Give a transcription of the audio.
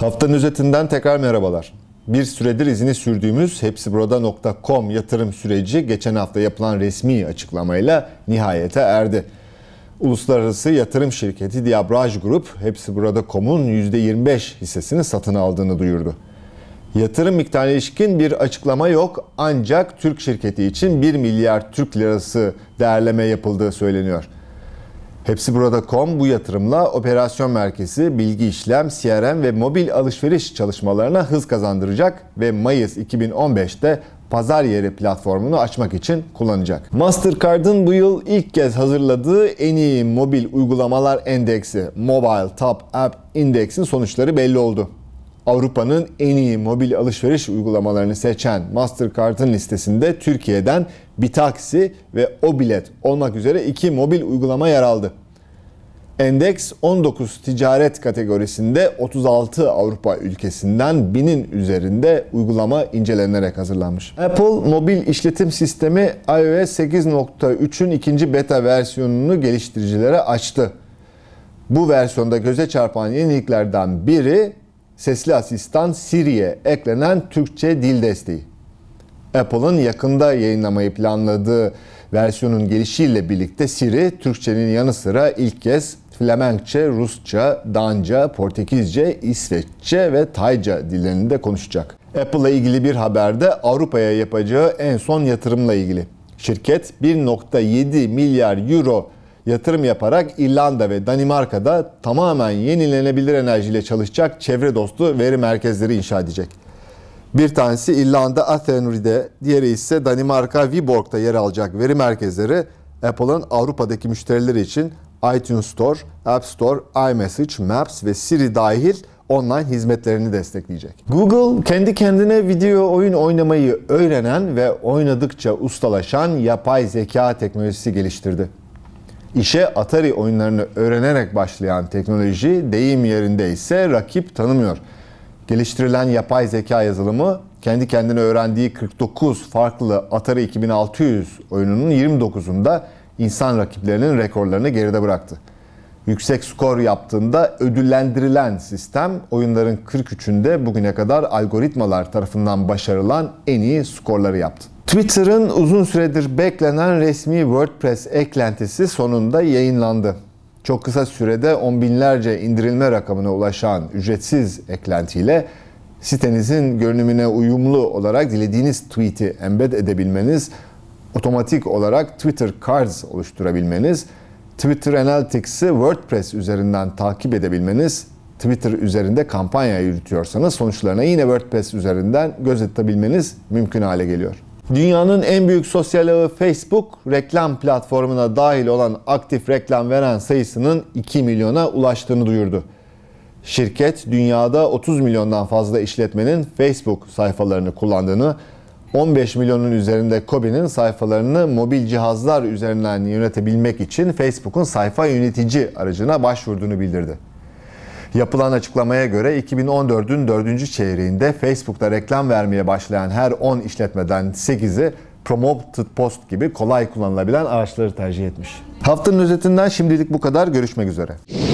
Haftanın özetinden tekrar merhabalar. Bir süredir izini sürdüğümüz hepsiburada.com yatırım süreci geçen hafta yapılan resmi açıklamayla nihayete erdi. Uluslararası yatırım şirketi Diabraj Grup, hepsiburada.com'un %25 hissesini satın aldığını duyurdu. Yatırım miktarına ilişkin bir açıklama yok ancak Türk şirketi için 1 milyar Türk lirası değerleme yapıldığı söyleniyor.'' Hepsi burada.com bu yatırımla operasyon merkezi, bilgi işlem, CRM ve mobil alışveriş çalışmalarına hız kazandıracak ve Mayıs 2015'te pazar yeri platformunu açmak için kullanacak. Mastercard'ın bu yıl ilk kez hazırladığı en iyi mobil uygulamalar endeksi Mobile Top App Index'in sonuçları belli oldu. Avrupa'nın en iyi mobil alışveriş uygulamalarını seçen Mastercard'ın listesinde Türkiye'den Bitaksi ve Obilet olmak üzere iki mobil uygulama yer aldı. Endeks 19 ticaret kategorisinde 36 Avrupa ülkesinden binin üzerinde uygulama incelenerek hazırlanmış. Apple mobil işletim sistemi iOS 8.3'ün ikinci beta versiyonunu geliştiricilere açtı. Bu versiyonda göze çarpan yeniliklerden biri sesli asistan Siri'ye eklenen Türkçe dil desteği. Apple'ın yakında yayınlamayı planladığı versiyonun gelişiyle birlikte Siri, Türkçenin yanı sıra ilk kez Flemenkçe, Rusça, Danca, Portekizce, İsveççe ve Tayca dillerini de konuşacak. Apple'la ilgili bir haberde Avrupa'ya yapacağı en son yatırımla ilgili. Şirket 1.7 milyar euro yatırım yaparak İrlanda ve Danimarka'da tamamen yenilenebilir enerjiyle çalışacak çevre dostu veri merkezleri inşa edecek. Bir tanesi İrlanda Athenry'de, diğeri ise Danimarka Viborg'da yer alacak veri merkezleri Apple'ın Avrupa'daki müşterileri için iTunes Store, App Store, iMessage, Maps ve Siri dahil online hizmetlerini destekleyecek. Google kendi kendine video oyun oynamayı öğrenen ve oynadıkça ustalaşan yapay zeka teknolojisi geliştirdi. İşe Atari oyunlarını öğrenerek başlayan teknoloji deyim yerinde ise rakip tanımıyor. Geliştirilen yapay zeka yazılımı kendi kendine öğrendiği 49 farklı Atari 2600 oyununun 29'unda insan rakiplerinin rekorlarını geride bıraktı. Yüksek skor yaptığında ödüllendirilen sistem oyunların 43'ünde bugüne kadar algoritmalar tarafından başarılan en iyi skorları yaptı. Twitter'ın uzun süredir beklenen resmi WordPress eklentisi sonunda yayınlandı. Çok kısa sürede on binlerce indirilme rakamına ulaşan ücretsiz eklentiyle sitenizin görünümüne uyumlu olarak dilediğiniz tweet'i embed edebilmeniz, otomatik olarak Twitter Cards oluşturabilmeniz, Twitter Analytics'i WordPress üzerinden takip edebilmeniz, Twitter üzerinde kampanya yürütüyorsanız sonuçlarına yine WordPress üzerinden gözetebilmeniz mümkün hale geliyor. Dünyanın en büyük sosyal ağı Facebook reklam platformuna dahil olan aktif reklam veren sayısının 2 milyona ulaştığını duyurdu. Şirket dünyada 30 milyondan fazla işletmenin Facebook sayfalarını kullandığını, 15 milyonun üzerinde Kobi'nin sayfalarını mobil cihazlar üzerinden yönetebilmek için Facebook'un sayfa yönetici aracına başvurduğunu bildirdi. Yapılan açıklamaya göre 2014'ün 4. çeyreğinde Facebook'ta reklam vermeye başlayan her 10 işletmeden 8'i Promoted Post gibi kolay kullanılabilen araçları tercih etmiş. Haftanın özetinden şimdilik bu kadar. Görüşmek üzere.